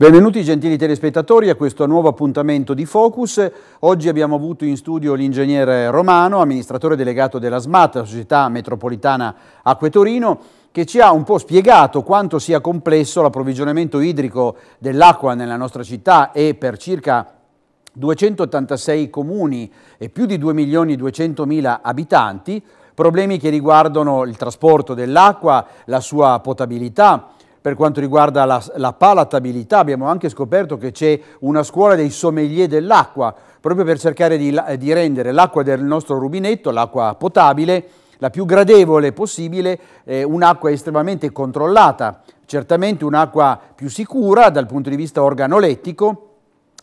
Benvenuti gentili telespettatori a questo nuovo appuntamento di Focus. Oggi abbiamo avuto in studio l'ingegnere Romano, amministratore delegato della SMAT, la Società Metropolitana Acque Torino, che ci ha un po' spiegato quanto sia complesso l'approvvigionamento idrico dell'acqua nella nostra città e per circa 286 comuni e più di 2 milioni 200 mila abitanti, problemi che riguardano il trasporto dell'acqua, la sua potabilità, per quanto riguarda la, la, palatabilità, abbiamo anche scoperto che c'è una scuola dei sommelier dell'acqua, proprio per cercare di, di rendere l'acqua del nostro rubinetto, l'acqua potabile, la più gradevole possibile, eh, un'acqua estremamente controllata, certamente un'acqua più sicura dal punto di vista organolettico,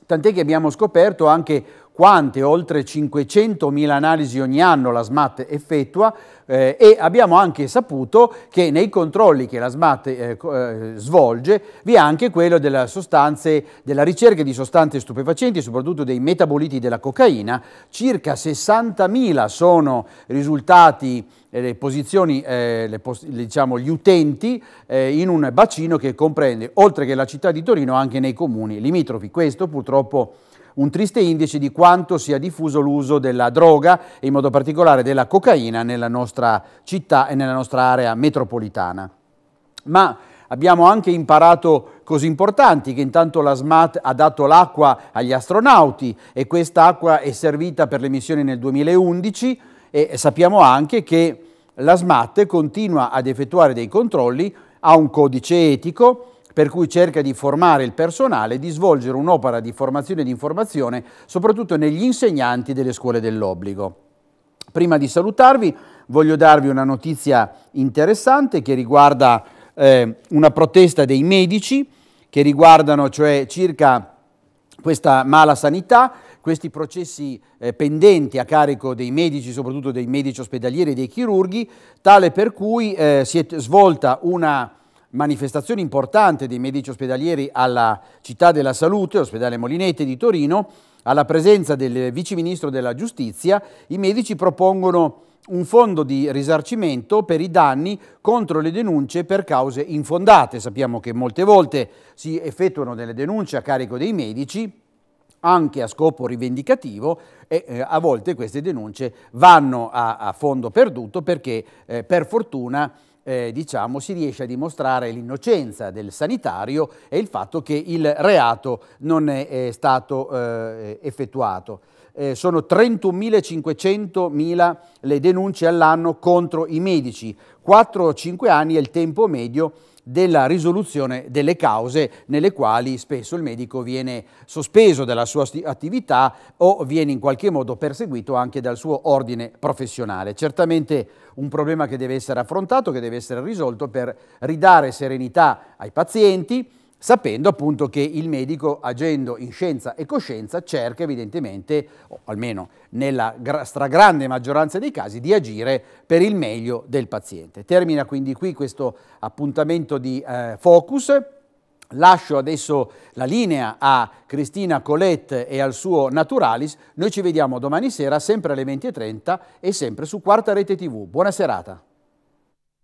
tant'è che abbiamo scoperto anche quante, oltre 500.000 analisi ogni anno la SMAT effettua eh, e abbiamo anche saputo che nei controlli che la SMAT eh, eh, svolge vi è anche quello della, sostanze, della ricerca di sostanze stupefacenti, soprattutto dei metaboliti della cocaina, circa 60.000 sono risultati eh, le posizioni, eh, le diciamo, gli utenti eh, in un bacino che comprende, oltre che la città di Torino, anche nei comuni limitrofi. Questo purtroppo un triste indice di quanto sia diffuso l'uso della droga e in modo particolare della cocaina nella nostra città e nella nostra area metropolitana. Ma abbiamo anche imparato cose importanti che intanto la SMAT ha dato l'acqua agli astronauti e questa acqua è servita per le missioni nel 2011 e sappiamo anche che la SMAT continua ad effettuare dei controlli, ha un codice etico, per cui cerca di formare il personale, e di svolgere un'opera di formazione e di informazione, soprattutto negli insegnanti delle scuole dell'obbligo. Prima di salutarvi voglio darvi una notizia interessante che riguarda eh, una protesta dei medici, che riguardano cioè circa questa mala sanità, questi processi eh, pendenti a carico dei medici, soprattutto dei medici ospedalieri e dei chirurghi, tale per cui eh, si è svolta una manifestazione importante dei medici ospedalieri alla Città della Salute, ospedale Molinete di Torino, alla presenza del viceministro della Giustizia, i medici propongono un fondo di risarcimento per i danni contro le denunce per cause infondate. Sappiamo che molte volte si effettuano delle denunce a carico dei medici anche a scopo rivendicativo e eh, a volte queste denunce vanno a, a fondo perduto perché eh, per fortuna eh, diciamo, si riesce a dimostrare l'innocenza del sanitario e il fatto che il reato non è, stato eh, effettuato. Eh, sono 31.500.000 le denunce all'anno contro i medici, 4-5 anni è il tempo medio della risoluzione delle cause nelle quali spesso il medico viene sospeso dalla sua attività o viene in qualche modo perseguito anche dal suo ordine professionale. Certamente un problema che deve essere affrontato, che deve essere risolto per ridare serenità ai pazienti, sapendo appunto che il medico, agendo in scienza e coscienza, cerca evidentemente, o almeno nella stragrande maggioranza dei casi, di agire per il meglio del paziente. Termina quindi qui questo appuntamento di eh, focus. Lascio adesso la linea a Cristina Colette e al suo Naturalis. Noi ci vediamo domani sera sempre alle 20.30 e sempre su Quarta Rete TV. Buona serata.